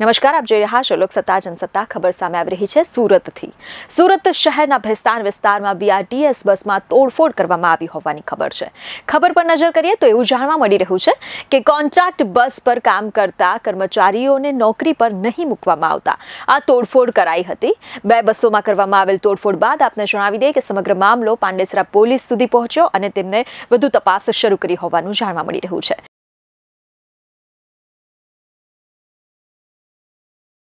નમસ્કાર આપ જોઈ રહ્યા છો લોકસત્તા જનસત્તા ખબર સામે આવી રહી છે સુરતથી સુરત શહેરના ભેસ્તાન વિસ્તારમાં બીઆરટીએસ બસમાં તોડફોડ કરવામાં આવી હોવાની ખબર છે ખબર પર નજર કરીએ તો એવું જાણવા મળી રહ્યું છે કે કોન્ટ્રાક્ટ બસ પર કામ કરતા કર્મચારીઓને નોકરી પર નહીં મૂકવામાં આવતા આ તોડફોડ કરાઈ હતી બે બસોમાં કરવામાં આવેલ તોડફોડ બાદ આપને જણાવી દઈએ કે સમગ્ર મામલો પાંડેસરા પોલીસ સુધી પહોંચ્યો અને તેમને વધુ તપાસ શરૂ કરી હોવાનું જાણવા મળી રહ્યું છે